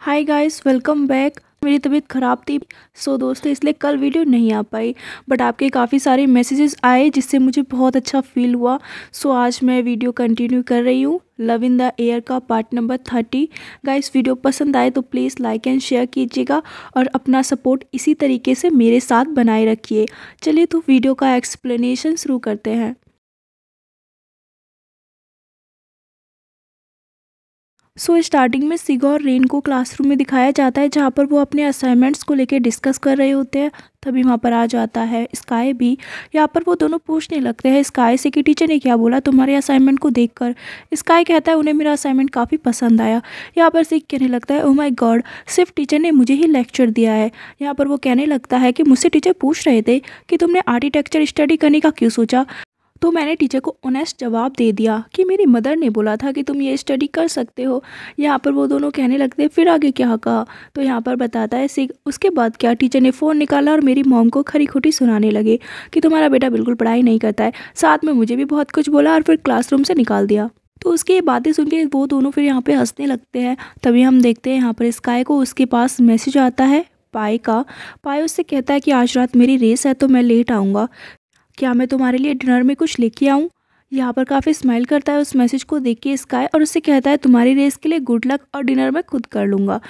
hi guys welcome back मेरी तबीयत ख़राब थी सो दोस्तों इसलिए कल वीडियो नहीं आ पाई बट आपके काफ़ी सारे मैसेजेस आए जिससे मुझे बहुत अच्छा फील हुआ सो आज मैं वीडियो कंटिन्यू कर रही हूँ लव इन द एयर का part number thirty guys video पसंद आए तो प्लीज़ लाइक एंड शेयर कीजिएगा और अपना सपोर्ट इसी तरीके से मेरे साथ बनाए रखिए चलिए तो वीडियो का एक्सप्लेनेशन शुरू करते हैं सो so, स्टार्टिंग में सिगा और रेन को क्लासरूम में दिखाया जाता है जहाँ पर वो अपने असाइनमेंट्स को लेकर डिस्कस कर रहे होते हैं तभी वहाँ पर आ जाता है स्काई भी यहाँ पर वो दोनों पूछने लगते हैं स्काई से कि टीचर ने क्या बोला तुम्हारे असाइनमेंट को देखकर स्काई कहता है उन्हें मेरा असाइनमेंट काफ़ी पसंद आया यहाँ पर सिख कहने लगता है ओ माई गॉड सिर्फ टीचर ने मुझे ही लेक्चर दिया है यहाँ पर वो कहने लगता है कि मुझसे टीचर पूछ रहे थे कि तुमने आर्किटेक्चर स्टडी करने का क्यों सोचा तो मैंने टीचर को ऑनेस्ट जवाब दे दिया कि मेरी मदर ने बोला था कि तुम ये स्टडी कर सकते हो यहाँ पर वो दोनों कहने लगते फिर आगे क्या कहा तो यहाँ पर बताता है सिख उसके बाद क्या टीचर ने फ़ोन निकाला और मेरी मॉम को खरी खोटी सुनाने लगे कि तुम्हारा बेटा बिल्कुल पढ़ाई नहीं करता है साथ में मुझे भी बहुत कुछ बोला और फिर क्लासरूम से निकाल दिया तो उसकी ये बातें सुन के वो दोनों फिर यहाँ पर हंसने लगते हैं तभी हम देखते हैं यहाँ पर स्काई को उसके पास मैसेज आता है पाए का पाए उससे कहता है कि आज रात मेरी रेस है तो मैं लेट आऊँगा क्या मैं तुम्हारे लिए डिनर में कुछ लेके आऊँ यहाँ पर काफ़ी स्माइल करता है उस मैसेज को देख के स्काई और उससे कहता है तुम्हारी रेस के लिए गुड लक और डिनर मैं खुद कर लूँगा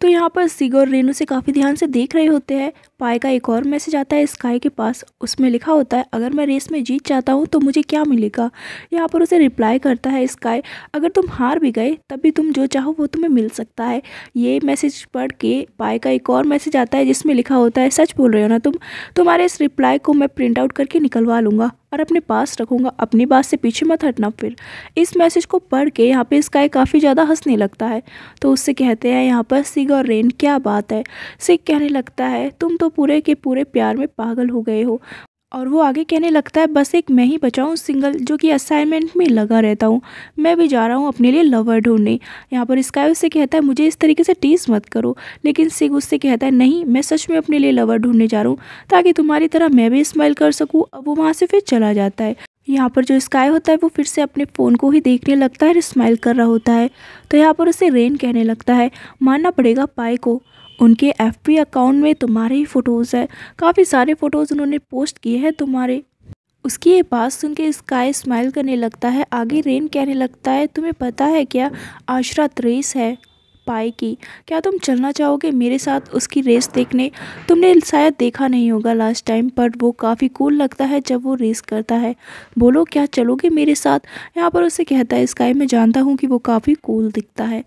तो यहाँ पर सिग और रेनू से काफ़ी ध्यान से देख रहे होते हैं पाए का एक और मैसेज आता है स्काई के पास उसमें लिखा होता है अगर मैं रेस में जीत जाता हूँ तो मुझे क्या मिलेगा यहाँ पर उसे रिप्लाई करता है स्काई अगर तुम हार भी गए तब भी तुम जो चाहो वो तुम्हें मिल सकता है ये मैसेज पढ़ के पाए का एक और मैसेज आता है जिसमें लिखा होता है सच बोल रहे हो ना तुम तुम्हारे इस रिप्लाई को मैं प्रिंट आउट करके निकलवा लूँगा और अपने पास रखूँगा अपनी बात से पीछे मत हटना फिर इस मैसेज को पढ़ के यहाँ पर स्काई काफ़ी ज़्यादा हंसने लगता है तो उससे कहते हैं यहाँ पर सिग और रेन क्या बात है सिग कहने लगता है तुम तो तो पूरे के पूरे प्यार में पागल हो गए हो और वो आगे कहने लगता है बस एक मैं ही बचाऊँ सिंगल जो कि असाइनमेंट में लगा रहता हूँ मैं भी जा रहा हूँ अपने लिए लवर ढूंढने यहाँ पर स्काई उससे कहता है मुझे इस तरीके से टीस मत करो लेकिन सिंह उससे कहता है नहीं मैं सच में अपने लिए लवर ढूंढने जा रहा हूँ ताकि तुम्हारी तरह मैं भी स्माइल कर सकूँ अब वो वहाँ से फिर चला जाता है यहाँ पर जो स्काई होता है वो फिर से अपने फ़ोन को ही देखने लगता है और स्माइल कर रहा होता है तो यहाँ पर उसे रेन कहने लगता है मानना पड़ेगा पाए को उनके एफ अकाउंट में तुम्हारे ही फ़ोटोज़ है काफ़ी सारे फ़ोटोज़ उन्होंने पोस्ट किए हैं तुम्हारे उसकी ये बात सुन के स्काई स्माइल करने लगता है आगे रेन कहने लगता है तुम्हें पता है क्या आशरा रेस है पाई की क्या तुम चलना चाहोगे मेरे साथ उसकी रेस देखने तुमने शायद देखा नहीं होगा लास्ट टाइम पर वो काफ़ी कूल लगता है जब वो रेस करता है बोलो क्या चलोगे मेरे साथ यहाँ पर उसे कहता है स्काई मैं जानता हूँ कि वो काफ़ी कूल दिखता है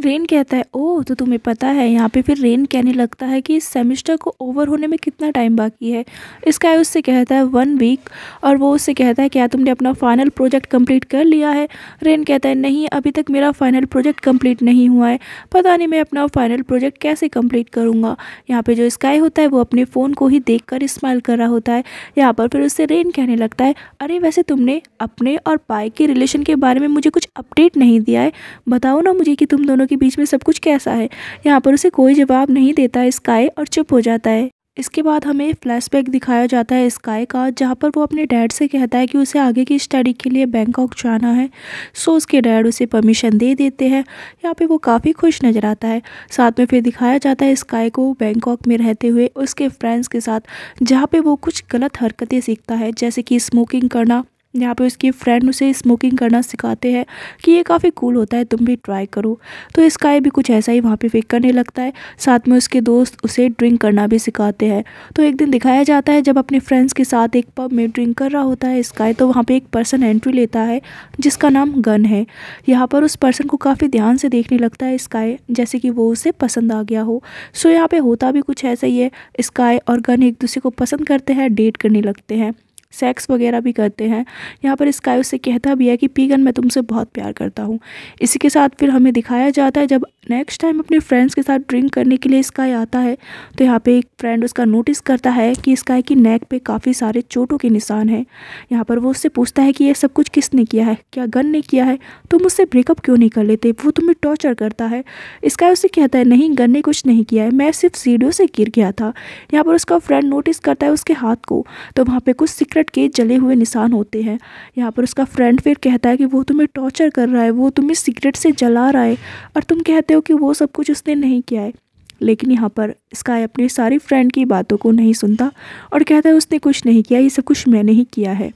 रेन कहता है ओह तो तुम्हें पता है यहाँ पे फिर रेन कहने लगता है कि इस सेमिस्टर को ओवर होने में कितना टाइम बाकी है स्काई उससे कहता है वन वीक और वो उससे कहता है क्या तुमने अपना फाइनल प्रोजेक्ट कंप्लीट कर लिया है रेन कहता है नहीं अभी तक मेरा फाइनल प्रोजेक्ट कंप्लीट नहीं हुआ है पता नहीं मैं अपना फाइनल प्रोजेक्ट कैसे कम्प्लीट करूँगा यहाँ पर जो स्काई होता है वो अपने फ़ोन को ही देख कर स्माइल कर रहा होता है यहाँ पर फिर उससे रेन कहने लगता है अरे वैसे तुमने अपने और पाए के रिलेशन के बारे में मुझे कुछ अपडेट नहीं दिया है बताओ ना मुझे कि तुम दोनों दोनों के बीच में सब कुछ कैसा है यहाँ पर उसे कोई जवाब नहीं देता है स्काई और चुप हो जाता है इसके बाद हमें फ्लैशबैक दिखाया जाता है स्काई का जहाँ पर वो अपने डैड से कहता है कि उसे आगे की स्टडी के लिए बैंकॉक जाना है सो उसके डैड उसे परमिशन दे देते हैं यहाँ पे वो काफ़ी खुश नज़र आता है साथ में फिर दिखाया जाता है स्काई को बैंकॉक में रहते हुए उसके फ्रेंड्स के साथ जहाँ पर वो कुछ गलत हरकतें सीखता है जैसे कि स्मोकिंग करना यहाँ पे उसकी फ्रेंड उसे स्मोकिंग करना सिखाते हैं कि ये काफ़ी कूल होता है तुम भी ट्राई करो तो स्काई भी कुछ ऐसा ही वहाँ पे फेक करने लगता है साथ में उसके दोस्त उसे ड्रिंक करना भी सिखाते हैं तो एक दिन दिखाया जाता है जब अपने फ्रेंड्स के साथ एक पब में ड्रिंक कर रहा होता है स्काई तो वहाँ पर एक पर्सन एंट्री लेता है जिसका नाम गन है यहाँ पर उस पर्सन को काफ़ी ध्यान से देखने लगता है स्काई जैसे कि वो उसे पसंद आ गया हो सो यहाँ पर होता भी कुछ ऐसा ही है स्काई और गन एक दूसरे को पसंद करते हैं डेट करने लगते हैं सेक्स वगैरह भी करते हैं यहाँ पर स्काई उससे कहता भी है कि पीगन मैं तुमसे बहुत प्यार करता हूँ इसी के साथ फिर हमें दिखाया जाता है जब नेक्स्ट टाइम अपने फ्रेंड्स के साथ ड्रिंक करने के लिए स्काई आता है तो यहाँ पे एक फ्रेंड उसका नोटिस करता है कि स्काई की नेक पे काफ़ी सारे चोटों के निशान हैं यहाँ पर वो उससे पूछता है कि यह सब कुछ किसने किया है क्या गन ने किया है तुम उससे ब्रेकअप क्यों नहीं कर लेते वो तुम्हें टॉर्चर करता है स्काई उससे कहता है नहीं गन ने कुछ नहीं किया है मैं सिर्फ सीढ़ियों से गिर गया था यहाँ पर उसका फ्रेंड नोटिस करता है उसके हाथ को तो वहाँ पर कुछ सीक्रेट कट के जले हुए निशान होते हैं यहाँ पर उसका फ्रेंड फिर कहता है कि वो तुम्हें टॉर्चर कर रहा है वो तुम्हें सिगरेट से जला रहा है और तुम कहते हो कि वो सब कुछ उसने नहीं किया है लेकिन यहाँ पर स्काई अपने सारी फ्रेंड की बातों को नहीं सुनता और कहता है उसने कुछ नहीं किया ये सब कुछ मैंने ही किया है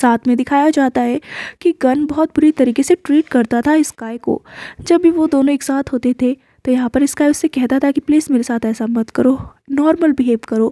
साथ में दिखाया जाता है कि गन बहुत बुरी तरीके से ट्रीट करता था स्काई को जब भी वो दोनों एक साथ होते थे तो यहाँ पर स्काई उससे कहता था कि प्लीज़ मेरे साथ ऐसा मत करो नॉर्मल बिहेव करो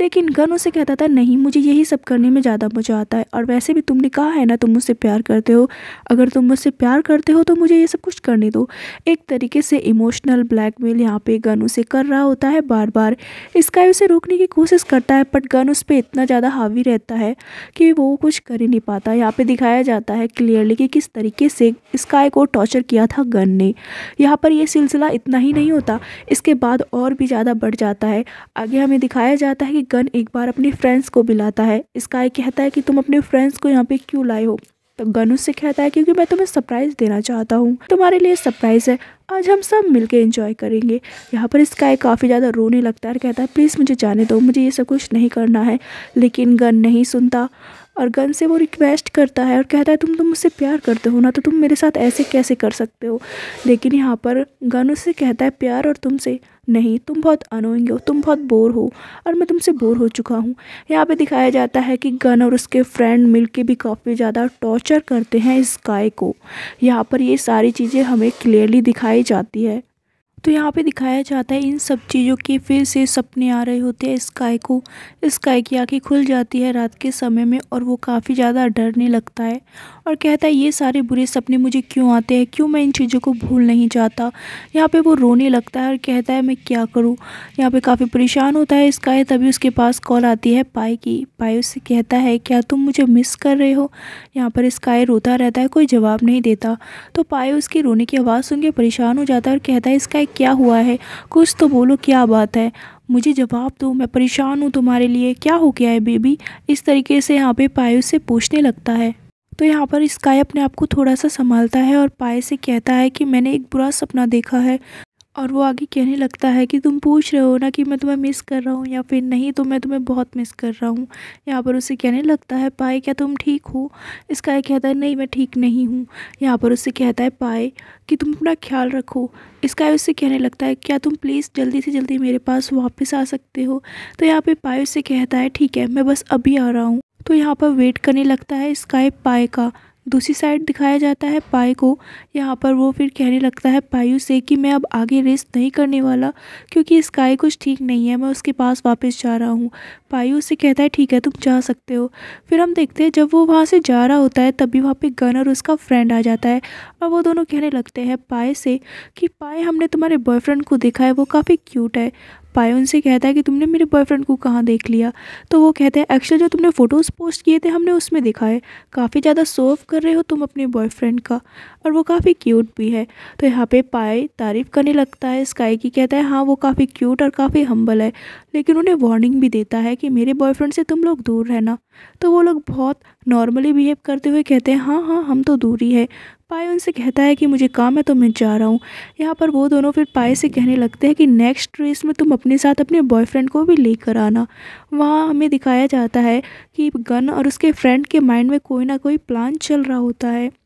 लेकिन गन उसे कहता था नहीं मुझे यही सब करने में ज़्यादा मज़ा आता है और वैसे भी तुमने कहा है ना तुम मुझसे प्यार करते हो अगर तुम मुझसे प्यार करते हो तो मुझे ये सब कुछ करने दो एक तरीके से इमोशनल ब्लैकमेल यहाँ पे गन उसे कर रहा होता है बार बार स्काई उसे रोकने की कोशिश करता है बट गन उस पर इतना ज़्यादा हावी रहता है कि वो कुछ कर ही नहीं पाता यहाँ पर दिखाया जाता है क्लियरली कि किस तरीके से स्काई को टॉर्चर किया था गन ने यहाँ पर यह सिलसिला इतना ही नहीं होता इसके बाद और भी ज़्यादा बढ़ जाता है आगे हमें दिखाया जाता है कि गन एक बार अपने फ्रेंड्स को बुलाता है स्काई कहता है कि तुम अपने फ्रेंड्स को यहाँ पे क्यों लाए हो तो गन उससे कहता है क्योंकि मैं तुम्हें सरप्राइज देना चाहता हूँ तुम्हारे लिए सरप्राइज है आज हम सब मिलके एंजॉय करेंगे यहाँ पर स्काई काफ़ी ज़्यादा रोने लगता है और कहता है प्लीज़ मुझे जाने दो मुझे ये सब कुछ नहीं करना है लेकिन गन नहीं सुनता और गन से वो रिक्वेस्ट करता है और कहता है तुम तो मुझसे प्यार करते हो ना तो तुम मेरे साथ ऐसे कैसे कर सकते हो लेकिन यहाँ पर गन उससे कहता है प्यार और तुमसे नहीं तुम बहुत अनोइंग हो तुम बहुत बोर हो और मैं तुमसे बोर हो चुका हूँ यहाँ पे दिखाया जाता है कि गन और उसके फ्रेंड मिलके भी काफ़ी ज़्यादा टॉर्चर करते हैं इस गाय को यहाँ पर ये सारी चीज़ें हमें क्लियरली दिखाई जाती है तो यहाँ पे दिखाया जाता है इन सब चीज़ों के फिर से सपने आ रहे होते हैं स्काई को स्काई की आंखें खुल जाती है रात के समय में और वो काफ़ी ज़्यादा डरने लगता है और कहता है ये सारे बुरे सपने मुझे क्यों आते हैं क्यों मैं इन चीज़ों को भूल नहीं जाता यहाँ पे वो रोने लगता है और कहता है मैं क्या करूँ यहाँ पर काफ़ी परेशान होता है स्काई तभी उसके पास कॉल आती है पाई की पाई उससे कहता है क्या तुम मुझे मिस कर रहे हो यहाँ पर स्काई रोता रहता है कोई जवाब नहीं देता तो पाए उसकी रोने की आवाज़ सुन के परेशान हो जाता है और कहता है स्काई क्या हुआ है कुछ तो बोलो क्या बात है मुझे जवाब दो मैं परेशान हूँ तुम्हारे लिए क्या हो गया है बेबी इस तरीके से यहाँ पे पायु से पूछने लगता है तो यहाँ पर स्काई अपने आप को थोड़ा सा संभालता है और पाए से कहता है कि मैंने एक बुरा सपना देखा है और वो आगे कहने लगता है कि तुम पूछ रहे हो ना कि मैं तुम्हें मिस कर रहा हूँ या फिर नहीं तो मैं तुम्हें बहुत मिस कर रहा हूँ यहाँ पर उसे कहने लगता है पाए क्या तुम ठीक हो स्काई कहता है नहीं मैं ठीक नहीं हूँ यहाँ पर उसे कहता है पाए कि तुम अपना ख्याल रखो इसका उससे कहने लगता है क्या तुम प्लीज़ जल्दी से जल्दी मेरे पास वापस आ सकते हो तो यहाँ पर पाए उससे कहता है ठीक है मैं बस अभी आ रहा हूँ तो यहाँ पर वेट करने लगता है स्काई पाए का दूसरी साइड दिखाया जाता है पाई को यहाँ पर वो फिर कहने लगता है पायु से कि मैं अब आगे रेस नहीं करने वाला क्योंकि स्काई कुछ ठीक नहीं है मैं उसके पास वापस जा रहा हूँ पायु से कहता है ठीक है तुम जा सकते हो फिर हम देखते हैं जब वो वहाँ से जा रहा होता है तभी वहाँ पर गन और उसका फ्रेंड आ जाता है और वो दोनों कहने लगते हैं पाए से कि पाए हमने तुम्हारे बॉयफ्रेंड को देखा है वो काफ़ी क्यूट है पाए उनसे कहता है कि तुमने मेरे बॉयफ्रेंड को कहाँ देख लिया तो वो कहते हैं एक्चुअली जो तुमने फ़ोटोज़ पोस्ट किए थे हमने उसमें देखा है काफ़ी ज़्यादा सोव कर रहे हो तुम अपने बॉयफ्रेंड का और वो काफ़ी क्यूट भी है तो यहाँ पे पाए तारीफ़ करने लगता है स्काई की कहता है हाँ वो काफ़ी क्यूट और काफ़ी हम्बल है लेकिन उन्हें वार्निंग भी देता है कि मेरे बॉयफ्रेंड से तुम लोग दूर रहना तो वो लोग बहुत नॉर्मली बिहेव करते हुए कहते हैं हाँ हाँ हम तो दूरी है पाए उनसे कहता है कि मुझे काम है तो मैं जा रहा हूँ यहाँ पर वो दोनों फिर पाए से कहने लगते हैं कि नेक्स्ट रेस में तुम अपने साथ अपने बॉयफ्रेंड को भी लेकर आना वहाँ हमें दिखाया जाता है कि गन और उसके फ्रेंड के माइंड में कोई ना कोई प्लान चल रहा होता है